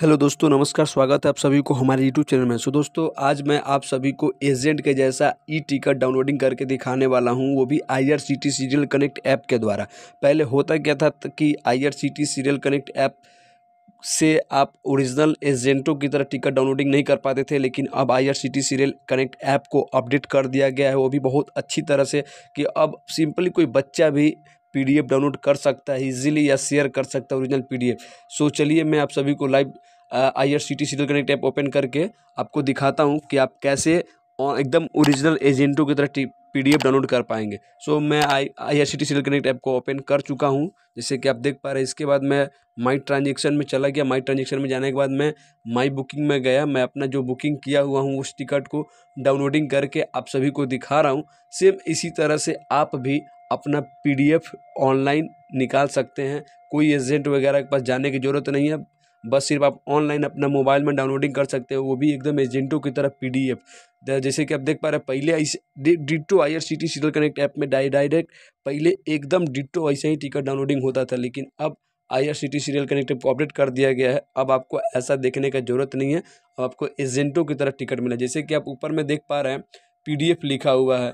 hello दोस्तों नमस्कार स्वागत है आप सभी को हमारे यूट्यूब चैनल में सो दोस्तों आज मैं आप सभी को एजेंट के जैसा ई टिकट डाउनलोडिंग करके दिखाने वाला हूं वो भी I R C T C rail connect app के द्वारा पहले होता क्या था कि I R C T C rail connect app से आप ओरिजिनल एजेंटों की तरह टिकट डाउनलोडिंग नहीं कर पाते थे लेकिन अब I R C T C rail connect app को अपडेट कर दिया गया है वो भी बहुत अच्छी तरह से कि अब सिंपली कोई बच्चा भी पीडीएफ डाउनलोड कर सकता है इजीली या शेयर कर सकता है ओरिजिनल पीडीएफ सो चलिए मैं आप सभी को live I R C T connect app open करके आपको दिखाता हूँ कि आप कैसे एकदम ओरिजिनल एजेंटों की तरह पी डी एफ डाउनलोड कर पाएंगे सो so, मैं I I R C T C rail connect app को ओपन कर चुका हूँ जैसे कि आप देख पा रहे हैं इसके बाद मैं माई ट्रांजेक्शन में चला गया माई ट्रांजेक्शन में जाने के बाद मैं माई बुकिंग में गया मैं अपना जो बुकिंग किया हुआ हूँ उस टिकट को डाउनलोडिंग करके आप सभी को दिखा रहा हूँ सेम इसी तरह से आप भी अपना पी डी एफ ऑनलाइन निकाल सकते हैं कोई एजेंट वगैरह के पास जाने की ज़रूरत नहीं है बस सिर्फ आप ऑनलाइन अपना मोबाइल में डाउनलोडिंग कर सकते हो वो भी एकदम एजेंटों की तरह पी डी एफ जैसे कि आप देख पा रहे हैं पहले ऐसे ditto I R C T C rail connect app में डायरेक्ट पहले एकदम डिटो ऐसे ही टिकट डाउनलोडिंग होता था लेकिन अब I R C T C rail connect को अपडेट कर दिया गया है अब आपको ऐसा देखने का जरूरत नहीं है अब आपको एजेंटों की तरह टिकट मिला जैसे कि आप ऊपर में देख पा रहे हैं पी डी एफ लिखा हुआ है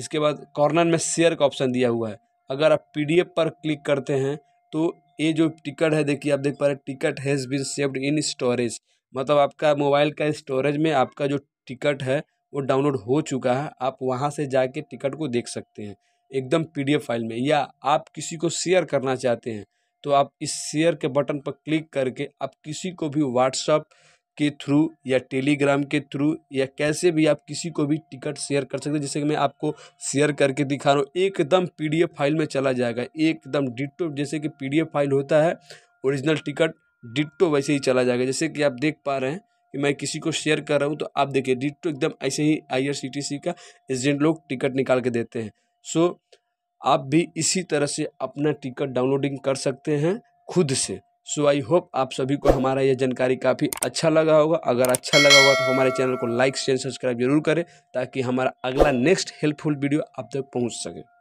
इसके बाद कॉर्नर में शेयर का ऑप्शन दिया हुआ है अगर आप पी पर क्लिक करते हैं तो ये जो टिकट है देखिए आप देख पा रहे ticket has been saved in storage मतलब आपका मोबाइल का स्टोरेज में आपका जो टिकट है वो डाउनलोड हो चुका है आप वहाँ से जाके टिकट को देख सकते हैं एकदम पीडीएफ फाइल में या आप किसी को शेयर करना चाहते हैं तो आप इस शेयर के बटन पर क्लिक करके आप किसी को भी व्हाट्सअप के थ्रू या टेलीग्राम के थ्रू या कैसे भी आप किसी को भी टिकट शेयर कर सकते हैं जैसे कि मैं आपको शेयर करके दिखा रहा हूँ एकदम पीडीएफ फाइल में चला जाएगा एकदम डिटो जैसे कि पीडीएफ फाइल होता है ओरिजिनल टिकट डिटो वैसे ही चला जाएगा जैसे कि आप देख पा रहे हैं कि मैं किसी को शेयर कर रहा हूँ तो आप देखिए डिटो एकदम ऐसे ही आई का एजेंट लोग टिकट निकाल के देते हैं सो so, आप भी इसी तरह से अपना टिकट डाउनलोडिंग कर सकते हैं खुद से सो आई होप आप सभी को हमारा यह जानकारी काफ़ी अच्छा लगा होगा अगर अच्छा लगा होगा तो हमारे चैनल को लाइक शेयर सब्सक्राइब जरूर करें ताकि हमारा अगला नेक्स्ट हेल्पफुल वीडियो आप तक पहुँच सके